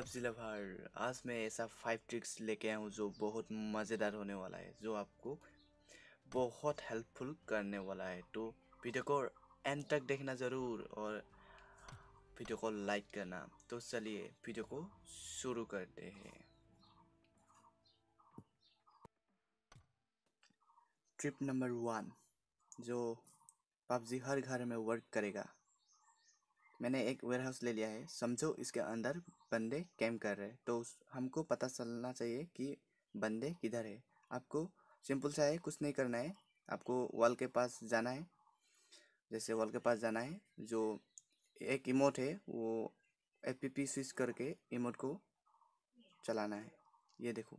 पबजिला भार आज मैं ऐसा फाइव ट्रिक्स लेके आया हूँ जो बहुत मज़ेदार होने वाला है जो आपको बहुत हेल्पफुल करने वाला है तो वीडियो को एंड तक देखना ज़रूर और वीडियो को लाइक करना तो चलिए वीडियो को शुरू करते हैं ट्रिप नंबर वन जो पबजी हर घर में वर्क करेगा मैंने एक वेयर हाउस ले लिया है समझो इसके अंदर बंदे कैम्प कर रहे हैं तो हमको पता चलना चाहिए कि बंदे किधर है आपको सिंपल सा है कुछ नहीं करना है आपको वॉल के पास जाना है जैसे वॉल के पास जाना है जो एक इमोट है वो एफ पी पी स्विच करके इमोट को चलाना है ये देखो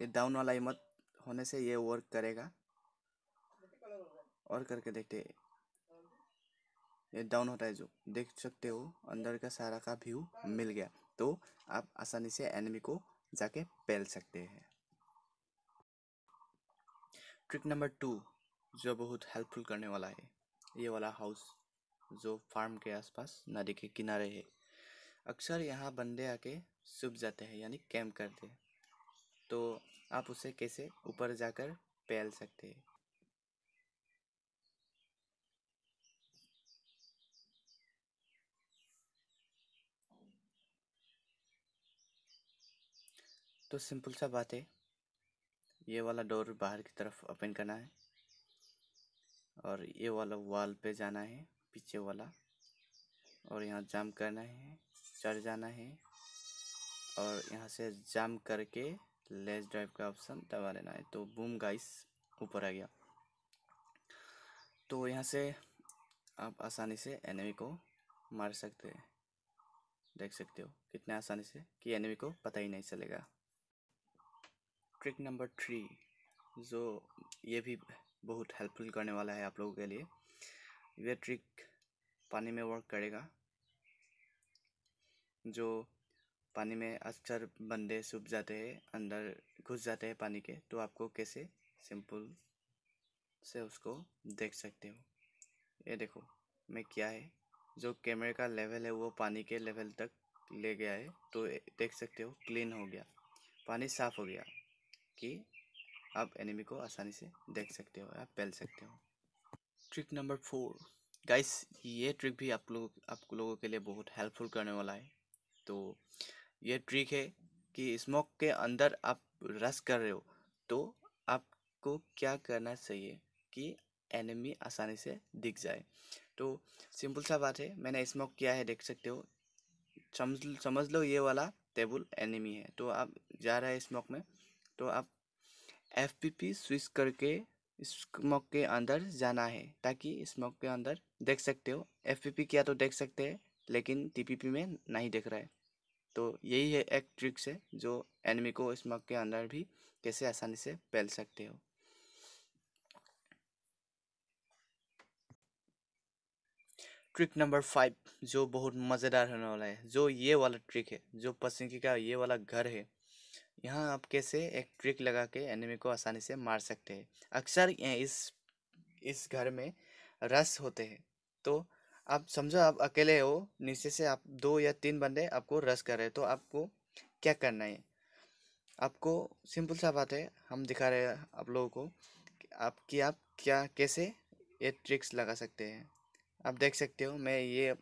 ये डाउन वाला इमोट होने से ये वर्क करेगा और करके देखते डाउन होता है जो देख सकते हो अंदर का सारा का व्यू मिल गया तो आप आसानी से एनिमी को जाके पहल सकते हैं ट्रिक नंबर टू जो बहुत हेल्पफुल करने वाला है ये वाला हाउस जो फार्म के आसपास नदी के किनारे है अक्सर यहाँ बंदे आके सूख जाते हैं यानी कैंप करते हैं तो आप उसे कैसे ऊपर जाकर पैल सकते हैं तो सिंपल सा बात है ये वाला डोर बाहर की तरफ ओपन करना है और ये वाला वॉल पे जाना है पीछे वाला और यहाँ जाम करना है चढ़ जाना है और यहाँ से जाम करके लेस ड्राइव का ऑप्शन दबा लेना है तो बूम गाइस ऊपर आ गया तो यहाँ से आप आसानी से एनिमी को मार सकते हैं देख सकते हो कितने आसानी से कि एनिमी को पता ही नहीं चलेगा ट्रिक नंबर थ्री जो ये भी बहुत हेल्पफुल करने वाला है आप लोगों के लिए यह ट्रिक पानी में वर्क करेगा जो पानी में अक्सर बंदे सूख जाते हैं अंदर घुस जाते हैं पानी के तो आपको कैसे सिंपल से उसको देख सकते हो ये देखो मैं क्या है जो कैमरे का लेवल है वो पानी के लेवल तक ले गया है तो देख सकते हो क्लीन हो गया पानी साफ़ हो गया कि आप एनिमी को आसानी से देख सकते हो या पहल सकते हो ट्रिक नंबर फोर गाइस ये ट्रिक भी आप लोग आप लोगों के लिए बहुत हेल्पफुल करने वाला है तो ये ट्रिक है कि स्मोक के अंदर आप रस कर रहे हो तो आपको क्या करना चाहिए कि एनिमी आसानी से दिख जाए तो सिंपल सा बात है मैंने स्मोक किया है देख सकते हो समझ समझ लो ये वाला टेबल एनिमी है तो आप जा रहे हैं स्मोक में तो आप एफ पी पी स्विच करके स्मोक के अंदर जाना है ताकि स्मोक के अंदर देख सकते हो एफ पी पी क्या तो देख सकते हैं लेकिन टी पी पी में नहीं देख रहा है तो यही है एक ट्रिक से जो एनिमी को स्मोक के अंदर भी कैसे आसानी से फैल सकते हो ट्रिक नंबर फाइव जो बहुत मज़ेदार होने वाला है जो ये वाला ट्रिक है जो पसंदी का ये वाला घर है यहाँ आप कैसे एक ट्रिक लगा के एनिमी को आसानी से मार सकते हैं अक्सर इस इस घर में रस होते हैं तो आप समझो आप अकेले हो नीचे से आप दो या तीन बंदे आपको रस कर रहे हैं तो आपको क्या करना है आपको सिंपल सा बात है हम दिखा रहे हैं आप लोगों को आपकी आप आप क्या कैसे ये ट्रिक्स लगा सकते हैं आप देख सकते हो मैं ये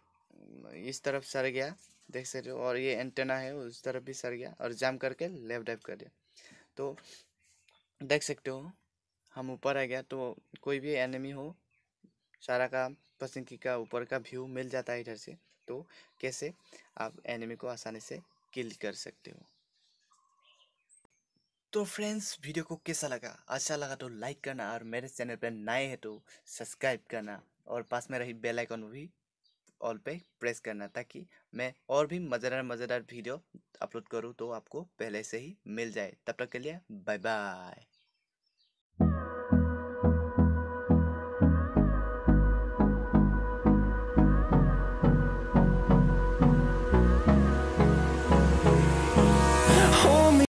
इस तरफ सर गया देख सकते हो और ये एंटेना है उस तरफ भी सर गया और जाम करके लेफ्ट डाइव कर दिया तो देख सकते हो हम ऊपर आ गया तो कोई भी एनिमी हो सारा का पसंदी का ऊपर का व्यू मिल जाता है इधर से तो कैसे आप एनिमी को आसानी से किल कर सकते हो तो फ्रेंड्स वीडियो को कैसा लगा अच्छा लगा तो लाइक करना और मेरे चैनल पर नए हैं तो सब्सक्राइब करना और पास में रही बेल आइकन भी ऑल पे प्रेस करना ताकि मैं और भी मज़ेदार मज़ेदार वीडियो अपलोड करूँ तो आपको पहले से ही मिल जाए तब तक के लिए बाय बाय